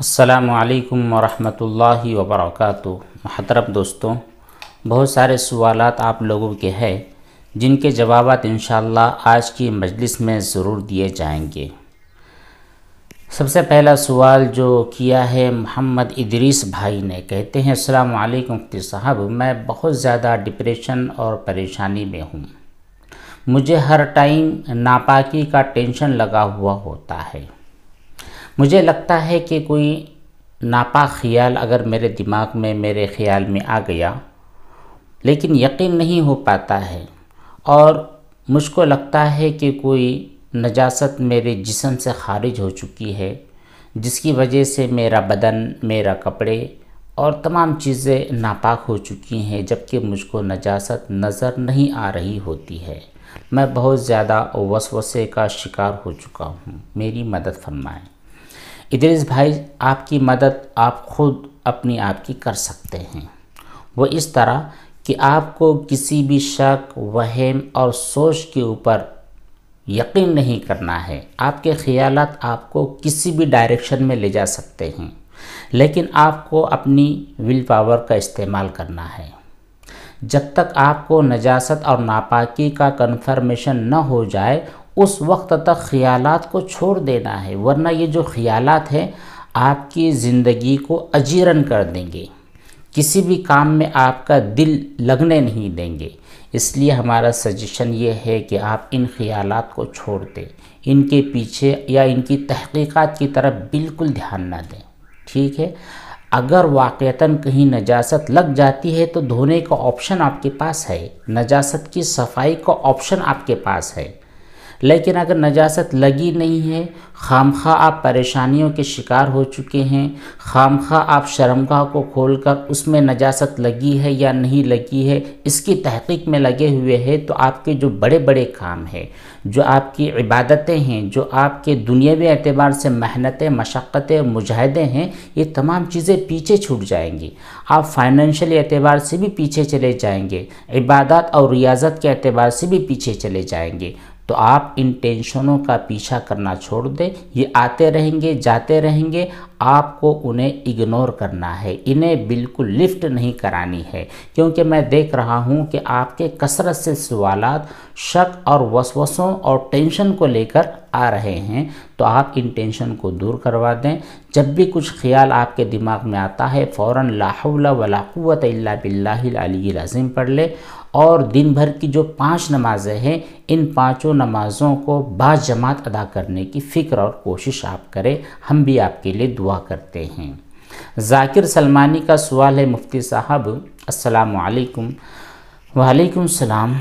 असलकम वरहि वबरक महतरम दोस्तों बहुत सारे सवाल आप लोगों के हैं जिनके जवाब इन आज की मजलिस में ज़रूर दिए जाएंगे सबसे पहला सवाल जो किया है मोहम्मद इदरीस भाई ने कहते हैं अलैक् मुफ्ती साहब मैं बहुत ज़्यादा डिप्रेशन और परेशानी में हूँ मुझे हर टाइम नापाकी का टेंशन लगा हुआ होता है मुझे लगता है कि कोई नापा ख्याल अगर मेरे दिमाग में मेरे ख्याल में आ गया लेकिन यकीन नहीं हो पाता है और मुझको लगता है कि कोई नजासत मेरे जिसम से खारिज हो चुकी है जिसकी वजह से मेरा बदन मेरा कपड़े और तमाम चीज़ें नापाक हो चुकी हैं जबकि मुझको नजासत नज़र नहीं आ रही होती है मैं बहुत ज़्यादा वसवसे का शिकार हो चुका हूँ मेरी मदद फरमाएं इदरीस भाई आपकी मदद आप खुद अपनी आप की कर सकते हैं वो इस तरह कि आपको किसी भी शक वहम और सोच के ऊपर यकीन नहीं करना है आपके ख्याल आपको किसी भी डायरेक्शन में ले जा सकते हैं लेकिन आपको अपनी विल पावर का इस्तेमाल करना है जब तक आपको नजासत और नापाकी का कन्फर्मेशन न हो जाए उस वक्त तक ख्यालात को छोड़ देना है वरना ये जो ख्यालात हैं आपकी ज़िंदगी को अजीरन कर देंगे किसी भी काम में आपका दिल लगने नहीं देंगे इसलिए हमारा सजेशन ये है कि आप इन ख्यालात को छोड़ दें इनके पीछे या इनकी तहकीकात की तरफ बिल्कुल ध्यान ना दें ठीक है अगर वाक़ता कहीं नजास्त लग जाती है तो धोने का ऑप्शन आपके पास है नजास्त की सफाई का ऑप्शन आपके पास है लेकिन अगर नजास्त लगी नहीं है खाम आप परेशानियों के शिकार हो चुके हैं खाम आप शर्मगा को खोल कर उसमें नजास्त लगी है या नहीं लगी है इसकी तहकीक में लगे हुए है तो आपके जो बड़े बड़े काम है जो आपकी इबादतें हैं जो आपके दुनियावी एतबार से मेहनतें मशक्क़तें और मुजाहदे हैं ये तमाम चीज़ें पीछे छूट जाएंगी आप फाइनेंशियल एतबार से भी पीछे चले जाएंगे इबादत और रियाजत के एतबार से भी पीछे चले जाएंगे तो आप इन टेंशनों का पीछा करना छोड़ दें ये आते रहेंगे जाते रहेंगे आपको उन्हें इग्नोर करना है इन्हें बिल्कुल लिफ्ट नहीं करानी है क्योंकि मैं देख रहा हूँ कि आपके कसरत से सवाल शक और वसवसों और टेंशन को लेकर आ रहे हैं तो आप इन टेंशन को दूर करवा दें जब भी कुछ ख्याल आपके दिमाग में आता है फ़ौर लाहौला वलाक़वत बिल्लाज़िम पढ़ ले और दिन भर की जो पांच नमाज़ें हैं इन पांचों नमाज़ों को बाजमात अदा करने की फ़िक्र और कोशिश आप करें हम भी आपके लिए दुआ करते हैं जाकिर सलमानी का सवाल है मुफ्ती साहब असलकुम वालेकुम सलाम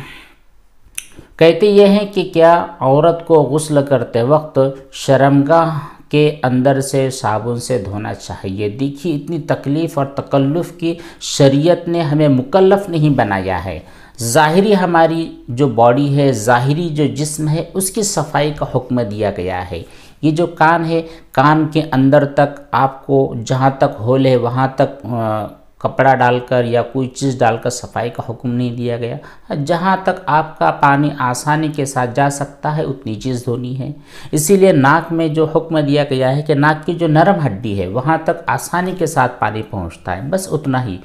कहते यह हैं कि क्या औरत को गसल करते वक्त शर्मगाह के अंदर से साबुन से धोना चाहिए देखिए इतनी तकलीफ़ और तकल्लुफ़ की शरीयत ने हमें मुकल्लफ़ नहीं बनाया है ज़ाहरी हमारी जो बॉडी है ज़ाहरी जो जिस्म है उसकी सफाई का हुक्म दिया गया है ये जो कान है कान के अंदर तक आपको जहाँ तक होल है वहाँ तक कपड़ा डालकर या कोई चीज़ डालकर सफाई का हुक्म नहीं दिया गया जहाँ तक आपका पानी आसानी के साथ जा सकता है उतनी चीज़ धोनी है इसीलिए नाक में जो हुक्म दिया गया है कि नाक की जो नरम हड्डी है वहाँ तक आसानी के साथ पानी पहुँचता है बस उतना ही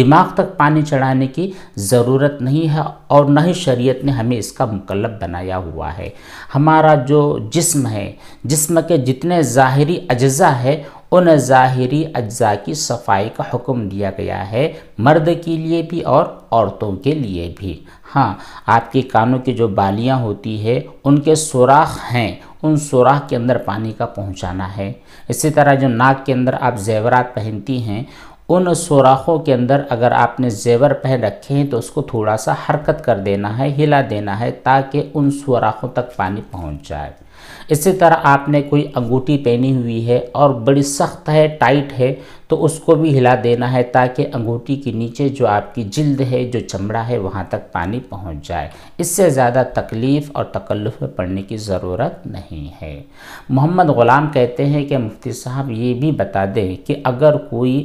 दिमाग तक पानी चढ़ाने की ज़रूरत नहीं है और न ही शरीयत ने हमें इसका मुकलब बनाया हुआ है हमारा जो जिस्म है जिस्म के जितने ज़ाहरी अज्जा है उन ज़ाहरी अज्जा की सफाई का हुक्म दिया गया है मर्द के लिए भी और औरतों के लिए भी हाँ आपके कानों की जो बालियाँ होती है उनके सुराख हैं उन सुराख के अंदर पानी का पहुँचाना है इसी तरह जो नाक के अंदर आप जेवरात पहनती हैं उन सुराखों के अंदर अगर आपने जेवर पहन रखे हैं तो उसको थोड़ा सा हरकत कर देना है हिला देना है ताकि उन सुराखों तक पानी पहुंच जाए इसी तरह आपने कोई अंगूठी पहनी हुई है और बड़ी सख्त है टाइट है तो उसको भी हिला देना है ताकि अंगूठी के नीचे जो आपकी जिल्द है जो चमड़ा है वहाँ तक पानी पहुँच जाए इससे ज़्यादा तकलीफ़ और तकल्लुफ़ में पड़ने की ज़रूरत नहीं है मोहम्मद ग़ुलाम कहते हैं कि मुफ्ती साहब ये भी बता दें कि अगर कोई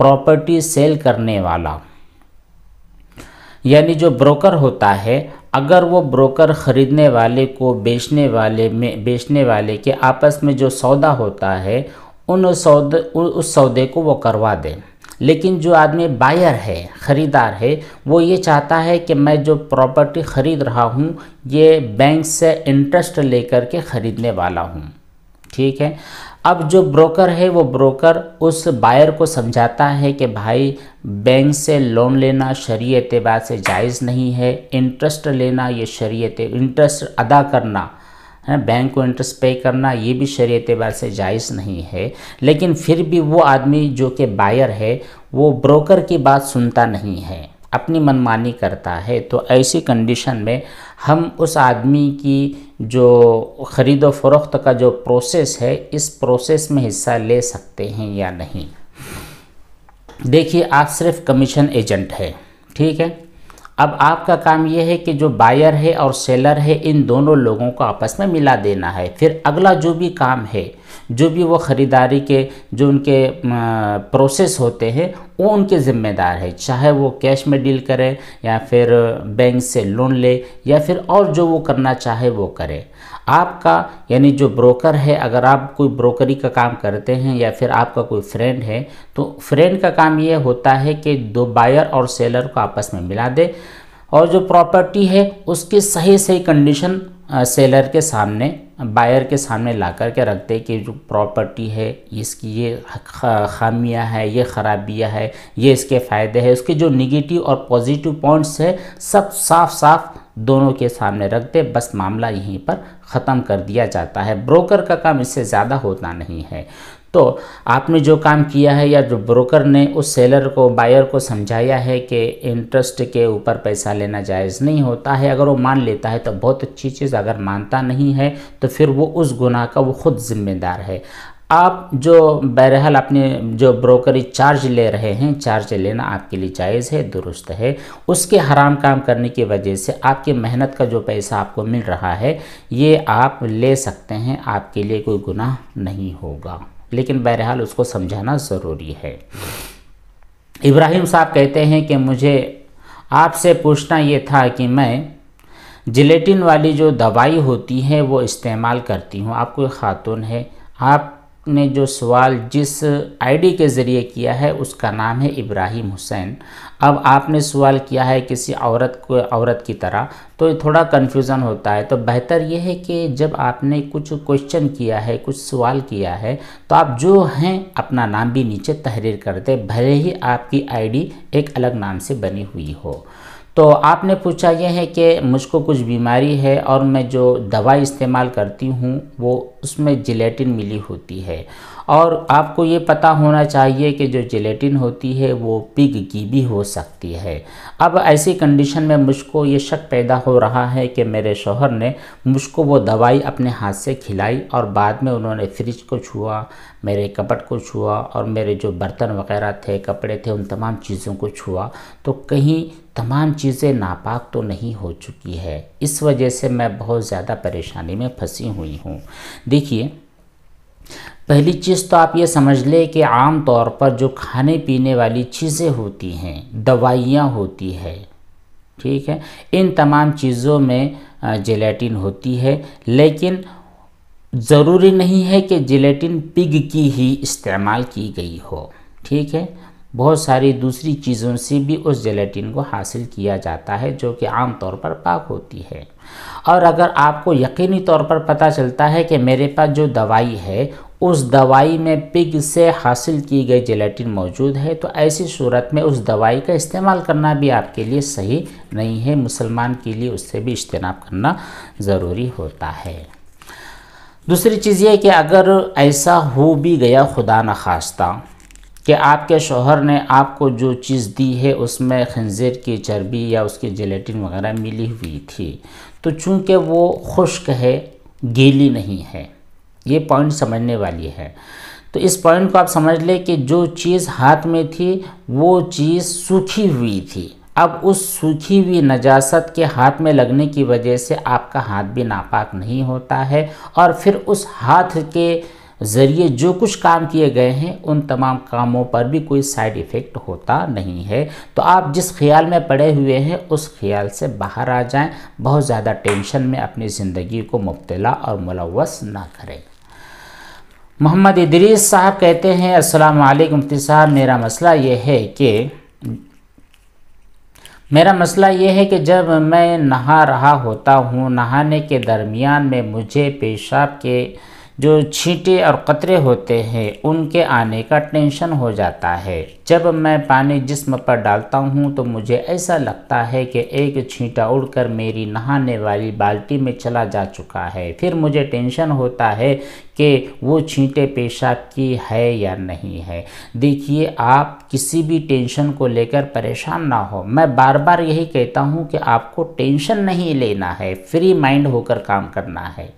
प्रॉपर्टी सेल करने वाला यानी जो ब्रोकर होता है अगर वो ब्रोकर ख़रीदने वाले को बेचने वाले में बेचने वाले के आपस में जो सौदा होता है उन सौदे उस सौदे को वो करवा दें लेकिन जो आदमी बायर है ख़रीदार है वो ये चाहता है कि मैं जो प्रॉपर्टी ख़रीद रहा हूँ ये बैंक से इंटरेस्ट लेकर के ख़रीदने वाला हूँ ठीक है अब जो ब्रोकर है वो ब्रोकर उस बायर को समझाता है कि भाई बैंक से लोन लेना शरीय एतबार से जायज़ नहीं है इंटरेस्ट लेना ये शरीय इंटरेस्ट अदा करना है बैंक को इंटरेस्ट पे करना ये भी शरीय एतबार से जायज़ नहीं है लेकिन फिर भी वो आदमी जो कि बायर है वो ब्रोकर की बात सुनता नहीं है अपनी मनमानी करता है तो ऐसी कंडीशन में हम उस आदमी की जो ख़रीदो फरोख्त का जो प्रोसेस है इस प्रोसेस में हिस्सा ले सकते हैं या नहीं देखिए आप सिर्फ कमीशन एजेंट है ठीक है अब आपका काम यह है कि जो बायर है और सेलर है इन दोनों लोगों को आपस में मिला देना है फिर अगला जो भी काम है जो भी वो ख़रीदारी के जो उनके प्रोसेस होते हैं वो उनके ज़िम्मेदार है चाहे वो कैश में डील करें या फिर बैंक से लोन ले या फिर और जो वो करना चाहे वो करें आपका यानी जो ब्रोकर है अगर आप कोई ब्रोकरी का काम करते हैं या फिर आपका कोई फ्रेंड है तो फ्रेंड का काम ये होता है कि दो बायर और सेलर को आपस में मिला दे और जो प्रॉपर्टी है उसकी सही सही कंडीशन सेलर के सामने बायर के सामने ला कर के रखते कि जो प्रॉपर्टी है इसकी ये खामियां है ये खराबियां है ये इसके फ़ायदे हैं उसके जो निगेटिव और पॉजिटिव पॉइंट्स है सब साफ साफ दोनों के सामने रख दे बस मामला यहीं पर ख़त्म कर दिया जाता है ब्रोकर का काम इससे ज़्यादा होता नहीं है तो आपने जो काम किया है या जो ब्रोकर ने उस सेलर को बायर को समझाया है कि इंटरेस्ट के ऊपर पैसा लेना जायज़ नहीं होता है अगर वो मान लेता है तो बहुत अच्छी चीज़ अगर मानता नहीं है तो फिर वो उस गुनाह का वो खुद ज़िम्मेदार है आप जो बहरहाल अपने जो ब्रोकरी चार्ज ले रहे हैं चार्ज लेना आपके लिए जायज़ है दुरुस्त है उसके हराम काम करने की वजह से आपकी मेहनत का जो पैसा आपको मिल रहा है ये आप ले सकते हैं आपके लिए कोई गुनाह नहीं होगा लेकिन बहरहाल उसको समझाना ज़रूरी है इब्राहिम साहब कहते हैं कि मुझे आपसे पूछना ये था कि मैं जिलेटिन वाली जो दवाई होती है वो इस्तेमाल करती हूँ आप कोई ख़ातून है आप ने जो सवाल जिस आईडी के ज़रिए किया है उसका नाम है इब्राहिम हुसैन अब आपने सवाल किया है किसी औरत को औरत की तरह तो थोड़ा कन्फ्यूज़न होता है तो बेहतर यह है कि जब आपने कुछ क्वेश्चन किया है कुछ सवाल किया है तो आप जो हैं अपना नाम भी नीचे तहरीर कर दें भले ही आपकी आईडी एक अलग नाम से बनी हुई हो तो आपने पूछा यह है कि मुझको कुछ बीमारी है और मैं जो दवा इस्तेमाल करती हूँ वो उसमें जिलेटिन मिली होती है और आपको ये पता होना चाहिए कि जो जिलेटिन होती है वो पिग की भी हो सकती है अब ऐसी कंडीशन में मुझको ये शक पैदा हो रहा है कि मेरे शोहर ने मुझको वो दवाई अपने हाथ से खिलाई और बाद में उन्होंने फ्रिज को छुआ मेरे कपट को छुआ और मेरे जो बर्तन वगैरह थे कपड़े थे उन तमाम चीज़ों को छुआ तो कहीं तमाम चीज़ें नापाक तो नहीं हो चुकी है इस वजह से मैं बहुत ज़्यादा परेशानी में फंसी हुई हूँ देखिए पहली चीज़ तो आप ये समझ लें कि आम तौर पर जो खाने पीने वाली चीज़ें होती हैं दवाइयाँ होती है ठीक है इन तमाम चीज़ों में जेलेटिन होती है लेकिन ज़रूरी नहीं है कि जेलेटिन पिग की ही इस्तेमाल की गई हो ठीक है बहुत सारी दूसरी चीज़ों से भी उस जेलेटिन को हासिल किया जाता है जो कि आम तौर पर पाक होती है और अगर आपको यकीनी तौर पर पता चलता है कि मेरे पास जो दवाई है उस दवाई में पिग से हासिल की गई जेलेटिन मौजूद है तो ऐसी सूरत में उस दवाई का इस्तेमाल करना भी आपके लिए सही नहीं है मुसलमान के लिए उससे भी इज्तनाब करना ज़रूरी होता है दूसरी चीज़ ये कि अगर ऐसा हो भी गया खुदा न खास्ता कि आपके शोहर ने आपको जो चीज़ दी है उसमें खंजीर की चर्बी या उसकी जेलेटिन वगैरह मिली हुई थी तो चूंकि वो खुश्क है गीली नहीं है ये पॉइंट समझने वाली है तो इस पॉइंट को आप समझ लें कि जो चीज़ हाथ में थी वो चीज़ सूखी हुई थी अब उस सूखी हुई नजासत के हाथ में लगने की वजह से आपका हाथ भी नापाक नहीं होता है और फिर उस हाथ के ज़रिए जो कुछ काम किए गए हैं उन तमाम कामों पर भी कोई साइड इफ़ेक्ट होता नहीं है तो आप जिस ख्याल में पड़े हुए हैं उस ख्याल से बाहर आ जाएं बहुत ज़्यादा टेंशन में अपनी ज़िंदगी को मुबतला और मुलवस ना करें मोहम्मद इदरीस साहब कहते हैं अस्सलाम वालेकुम मुफ्ती साहब मेरा मसला ये है कि मेरा मसला ये है कि जब मैं नहा रहा होता हूँ नहाने के दरमियान में मुझे पेशाब के जो छींटे और कतरे होते हैं उनके आने का टेंशन हो जाता है जब मैं पानी जिस्म पर डालता हूँ तो मुझे ऐसा लगता है कि एक छींटा उड़कर मेरी नहाने वाली बाल्टी में चला जा चुका है फिर मुझे टेंशन होता है कि वो छींटे पेशाब की है या नहीं है देखिए आप किसी भी टेंशन को लेकर परेशान ना हो मैं बार बार यही कहता हूँ कि आपको टेंशन नहीं लेना है फ्री माइंड होकर काम करना है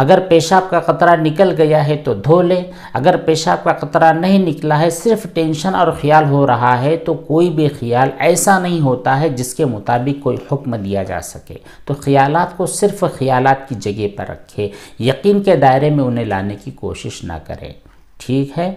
अगर पेशाब का कतरा निकल गया है तो धो लें अगर पेशाब का कतरा नहीं निकला है सिर्फ टेंशन और ख्याल हो रहा है तो कोई भी ख्याल ऐसा नहीं होता है जिसके मुताबिक कोई हुक्म दिया जा सके तो ख्यालात को सिर्फ ख्यालात की जगह पर रखें यकीन के दायरे में उन्हें लाने की कोशिश ना करें ठीक है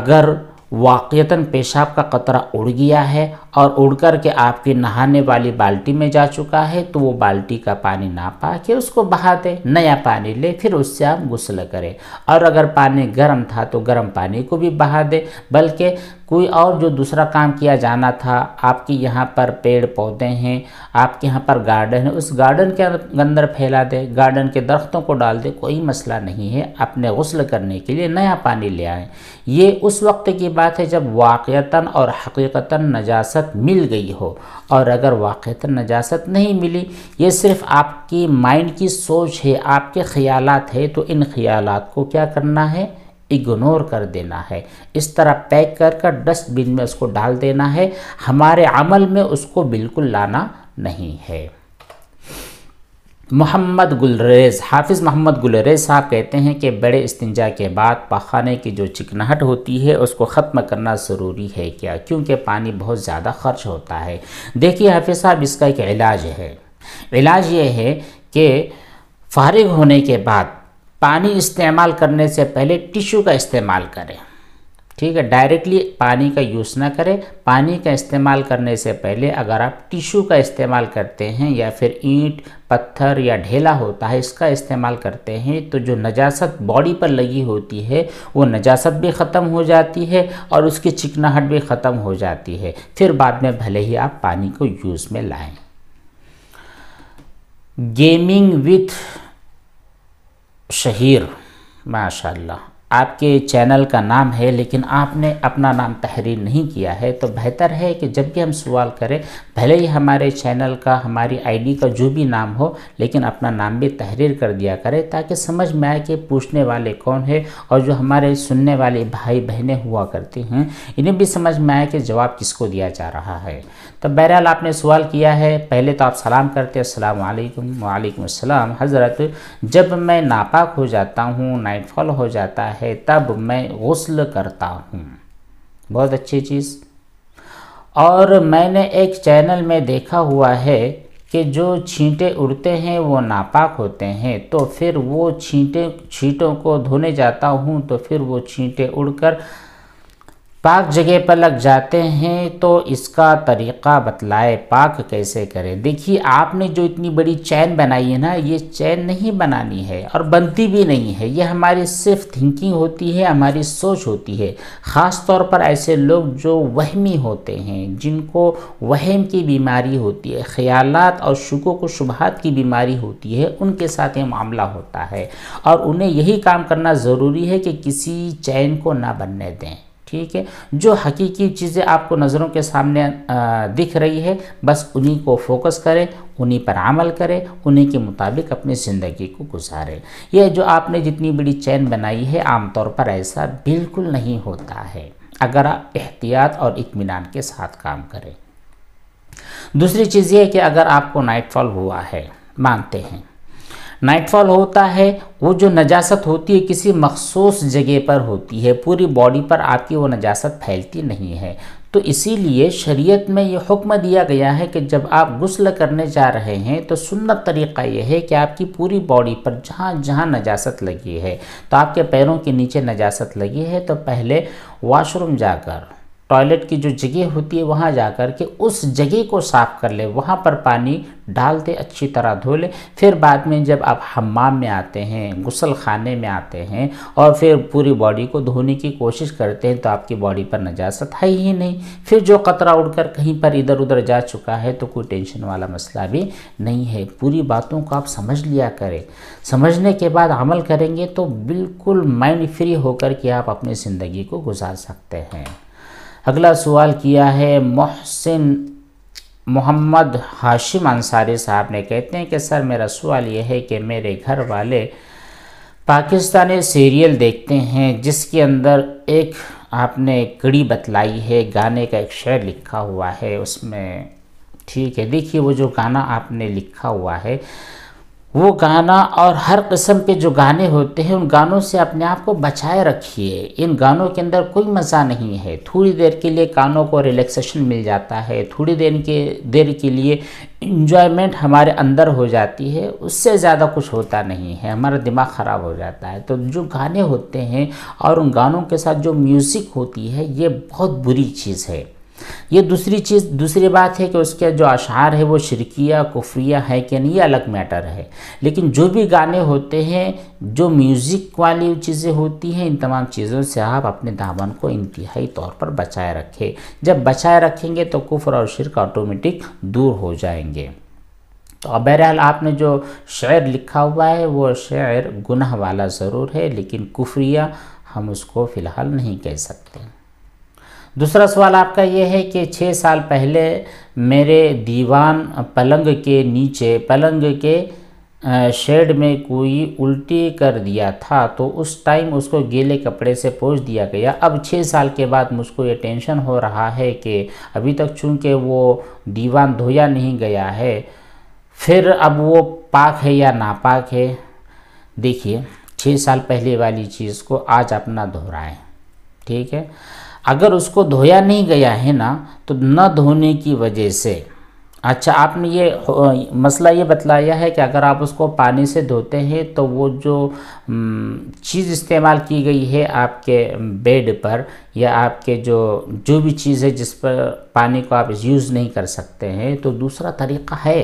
अगर वाक़ता पेशाब का कतरा उड़ गया है और उड़ कर के आपकी नहाने वाली बाल्टी में जा चुका है तो वो बाल्टी का पानी ना पा के उसको बहा दे नया पानी ले फिर उससे आप गुसल करें और अगर पानी गर्म था तो गर्म पानी को भी बहा दे बल्कि कोई और जो दूसरा काम किया जाना था आपके यहाँ पर पेड़ पौधे हैं आपके यहाँ पर गार्डन है उस गार्डन के अंदर फैला दे गार्डन के दरख्तों को डाल दे कोई मसला नहीं है अपने गसल करने के लिए नया पानी ले आए ये उस वक्त की बात है जब वाक़ता और हकीकता नजास्त मिल गई हो और अगर वाक़ता नजास्त नहीं मिली ये सिर्फ़ आपकी माइंड की सोच है आपके ख्याल है तो इन ख्याल को क्या करना है इग्नोर कर देना है इस तरह पैक कर कर डस्टबिन में उसको डाल देना है हमारे अमल में उसको बिल्कुल लाना नहीं है मोहम्मद गुलरेज हाफिज़ मोहम्मद गुलरेज साहब कहते हैं कि बड़े इस्तंजा के बाद पखाने की जो चिकनाहट होती है उसको ख़त्म करना ज़रूरी है क्या क्योंकि पानी बहुत ज़्यादा खर्च होता है देखिए हाफिज़ साहब इसका एक इलाज है इलाज ये है कि फारिग होने के बाद पानी इस्तेमाल करने से पहले टिश्यू का इस्तेमाल करें ठीक है डायरेक्टली पानी का यूज़ ना करें पानी का इस्तेमाल करने से पहले अगर आप टिश्यू का इस्तेमाल करते हैं या फिर ईंट पत्थर या ढेला होता है इसका इस्तेमाल करते हैं तो जो नजासत बॉडी पर लगी होती है वो नजासत भी ख़त्म हो जाती है और उसकी चिकनाहट भी ख़त्म हो जाती है फिर बाद में भले ही आप पानी को यूज़ में लाएँ गेमिंग विथ शहीर माशाल्लाह आपके चैनल का नाम है लेकिन आपने अपना नाम तहरीर नहीं किया है तो बेहतर है कि जब भी हम सवाल करें भले ही हमारे चैनल का हमारी आईडी का जो भी नाम हो लेकिन अपना नाम भी तहरीर कर दिया करें ताकि समझ में आए कि पूछने वाले कौन है और जो हमारे सुनने वाले भाई बहनें हुआ करती हैं इन्हें भी समझ में आए कि जवाब किसको दिया जा रहा है तो बहरहाल आपने सवाल किया है पहले तो आप सलाम करते अस्सलाम वालेकुम हज़रत जब मैं नापाक हो जाता हूँ नाइटफॉल हो जाता है तब मैं गसल करता हूँ बहुत अच्छी चीज़ और मैंने एक चैनल में देखा हुआ है कि जो छींटे उड़ते हैं वो नापाक होते हैं तो फिर वो छींटे छींटों को धोने जाता हूँ तो फिर वो छींटे उड़कर पाक जगह पर लग जाते हैं तो इसका तरीक़ा बतलाए पाक कैसे करें देखिए आपने जो इतनी बड़ी चैन बनाई है ना ये चैन नहीं बनानी है और बनती भी नहीं है ये हमारी सिर्फ थिंकिंग होती है हमारी सोच होती है ख़ास तौर पर ऐसे लोग जो वहमी होते हैं जिनको वहम की बीमारी होती है ख़्यालात और शुको को शुबहत की बीमारी होती है उनके साथ ये मामला होता है और उन्हें यही काम करना ज़रूरी है कि किसी चैन को ना बनने दें ठीक है जो हकीकी चीज़ें आपको नज़रों के सामने दिख रही है बस उन्हीं को फोकस करें उन्हीं पर अमल करें उन्हीं के मुताबिक अपनी ज़िंदगी को गुजारें यह जो आपने जितनी बड़ी चैन बनाई है आमतौर पर ऐसा बिल्कुल नहीं होता है अगर आप एहतियात और इतमान के साथ काम करें दूसरी चीज़ है कि अगर आपको नाइटफॉल हुआ है मानते हैं नाइटफॉल होता है वो जो नजासत होती है किसी मखसूस जगह पर होती है पूरी बॉडी पर आपकी वो नजासत फैलती नहीं है तो इसीलिए शरीयत में ये हुक्म दिया गया है कि जब आप गुस्ल करने जा रहे हैं तो सुन्नत तरीक़ा यह है कि आपकी पूरी बॉडी पर जहाँ जहाँ नजासत लगी है तो आपके पैरों के नीचे नजासत लगी है तो पहले वाशरूम जाकर टॉयलेट की जो जगह होती है वहाँ जा कर के उस जगह को साफ़ कर ले वहाँ पर पानी डाल दे अच्छी तरह धो ले फिर बाद में जब आप हमाम में आते हैं गुसल खाने में आते हैं और फिर पूरी बॉडी को धोने की कोशिश करते हैं तो आपकी बॉडी पर नजासत है ही नहीं फिर जो कतरा उड़कर कहीं पर इधर उधर जा चुका है तो कोई टेंशन वाला मसला भी नहीं है पूरी बातों को आप समझ लिया करें समझने के बाद अमल करेंगे तो बिल्कुल माइंड फ्री होकर के आप अपनी ज़िंदगी को गुजार सकते हैं अगला सवाल किया है मोहसिन मोहम्मद हाशिम अंसारी साहब ने कहते हैं कि सर मेरा सवाल यह है कि मेरे घर वाले पाकिस्तानी सीरियल देखते हैं जिसके अंदर एक आपने कड़ी बतलाई है गाने का एक शेर लिखा हुआ है उसमें ठीक है देखिए वो जो गाना आपने लिखा हुआ है वो गाना और हर किस्म के जो गाने होते हैं उन गानों से अपने आप को बचाए रखिए इन गानों के अंदर कोई मज़ा नहीं है थोड़ी देर के लिए कानों को रिलैक्सेशन मिल जाता है थोड़ी देर के देर के लिए इन्जॉयमेंट हमारे अंदर हो जाती है उससे ज़्यादा कुछ होता नहीं है हमारा दिमाग ख़राब हो जाता है तो जो गाने होते हैं और उन गानों के साथ जो म्यूज़िक होती है ये बहुत बुरी चीज़ है ये दूसरी चीज़ दूसरी बात है कि उसके जो अशार है वो शिरकिया कुफ्रिया है कि नहीं ये अलग मैटर है लेकिन जो भी गाने होते हैं जो म्यूज़िक वाली चीज़ें होती हैं इन तमाम चीज़ों से आप अपने दामन को इंतहाई तौर पर बचाए रखें जब बचाए रखेंगे तो कुफर और शिरक ऑटोमेटिक दूर हो जाएंगे तो बहरहाल आपने जो शेर लिखा हुआ है वो शेर गुनाह वाला ज़रूर है लेकिन कुफ्रिया हम उसको फ़िलहाल नहीं कह सकते दूसरा सवाल आपका यह है कि छः साल पहले मेरे दीवान पलंग के नीचे पलंग के शेड में कोई उल्टी कर दिया था तो उस टाइम उसको गीले कपड़े से पोछ दिया गया अब छः साल के बाद मुझको ये टेंशन हो रहा है कि अभी तक चूंकि वो दीवान धोया नहीं गया है फिर अब वो पाक है या नापाक है देखिए छः साल पहले वाली चीज़ को आज अपना दोहराएं ठीक है अगर उसको धोया नहीं गया है ना तो न धोने की वजह से अच्छा आपने ये मसला ये बतलाया है कि अगर आप उसको पानी से धोते हैं तो वो जो चीज़ इस्तेमाल की गई है आपके बेड पर या आपके जो जो भी चीज़ है जिस पर पानी को आप यूज़ नहीं कर सकते हैं तो दूसरा तरीका है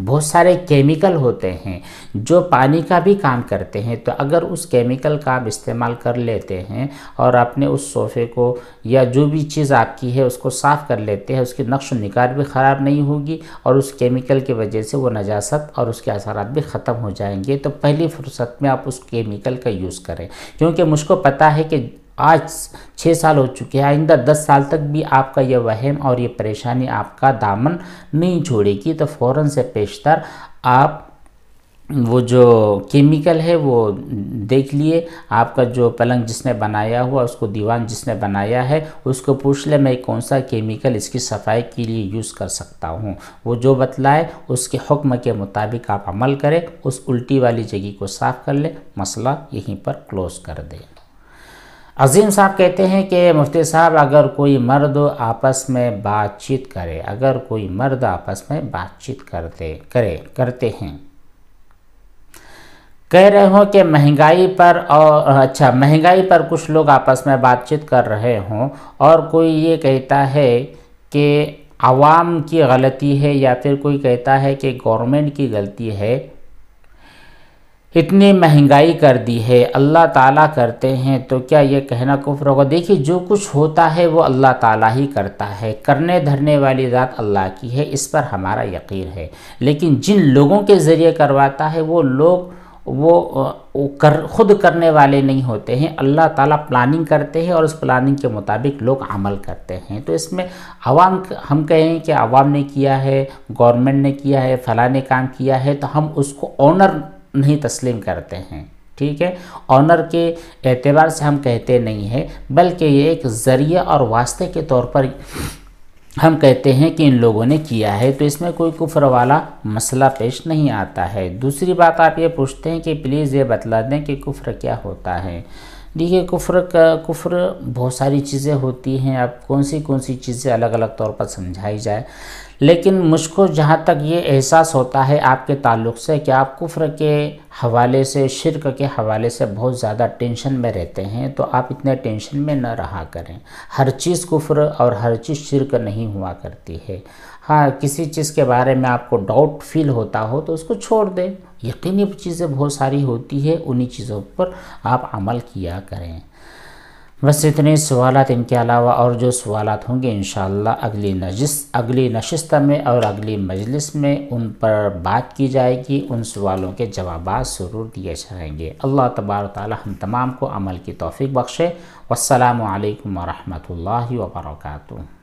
बहुत सारे केमिकल होते हैं जो पानी का भी काम करते हैं तो अगर उस केमिकल का आप इस्तेमाल कर लेते हैं और आपने उस सोफ़े को या जो भी चीज़ आपकी है उसको साफ़ कर लेते हैं उसकी नक्श निकार भी ख़राब नहीं होगी और उस केमिकल की वजह से वो नजास्त और उसके असर भी ख़त्म हो जाएंगे तो पहली फुर्सत में आप उस केमिकल का यूज़ करें क्योंकि मुझको पता है कि आज छः साल हो चुके हैं आइंदा दस साल तक भी आपका यह वहम और ये परेशानी आपका दामन नहीं छोड़ेगी तो फ़ौर से पेशतर आप वो जो केमिकल है वो देख लिए आपका जो पलंग जिसने बनाया हुआ उसको दीवान जिसने बनाया है उसको पूछ ले मैं कौन सा केमिकल इसकी सफाई के लिए यूज़ कर सकता हूँ वो जो बतलाए उसके हुक्म के मुताबिक आप अमल करें उस उल्टी वाली जगह को साफ़ कर ले मसला यहीं पर क्लोज़ कर दें अजीम साहब कहते हैं कि मुफ्ती साहब अगर कोई मर्द आपस में बातचीत करे अगर कोई मर्द आपस में बातचीत करते करे करते हैं कह रहे हो कि महंगाई पर और अच्छा महंगाई पर कुछ लोग आपस में बातचीत कर रहे हों और कोई ये कहता है कि आवाम की गलती है या फिर कोई कहता है कि गवर्नमेंट की गलती है इतनी महंगाई कर दी है अल्लाह ताला करते हैं तो क्या ये कहना कुफ्र होगा देखिए जो कुछ होता है वो अल्लाह ताला ही करता है करने धरने वाली ज़ात अल्लाह की है इस पर हमारा यकीन है लेकिन जिन लोगों के ज़रिए करवाता है वो लोग वो कर खुद करने वाले नहीं होते हैं अल्लाह ताला प्लानिंग करते हैं और उस प्लानिंग के मुताबिक लोग अमल करते हैं तो इसमें आवाम हम कहें कि आवाम ने किया है गवर्नमेंट ने किया है फलाने काम किया है तो हम उसको ऑनर नहीं तस्लीम करते हैं ठीक है ऑनर के एतबार से हम कहते नहीं हैं बल्कि ये एक ज़रिए और वास्ते के तौर पर हम कहते हैं कि इन लोगों ने किया है तो इसमें कोई कुफर वाला मसला पेश नहीं आता है दूसरी बात आप ये पूछते हैं कि प्लीज़ ये बतला दें कि कुफर क्या होता है देखिए कुफ्र का कुफ्र बहुत सारी चीज़ें होती हैं अब कौन सी कौन सी चीज़ें अलग अलग तौर पर समझाई जाए लेकिन मुझको जहाँ तक ये एहसास होता है आपके ताल्लुक से कि आप कुफ्र के हवाले से शिरक के हवाले से बहुत ज़्यादा टेंशन में रहते हैं तो आप इतने टेंशन में ना रहा करें हर चीज़ कुफ्र और हर चीज़ शिरक नहीं हुआ करती है हाँ किसी चीज़ के बारे में आपको डाउट फील होता हो तो उसको छोड़ दें यकीनी चीज़ें बहुत सारी होती है उन्हीं चीज़ों पर आप अमल किया करें बस इतने सवाल इनके अलावा और जो सवाल होंगे इन अगली नजिस अगली नशस्त में और अगली मजलिस में उन पर बात की जाएगी उन सवालों के जवाब ज़रूर दिए जाएंगे अल्लाह तबार ताली हम तमाम को अमल की तोफ़ी बख्शे वालकम वरहमल वर्का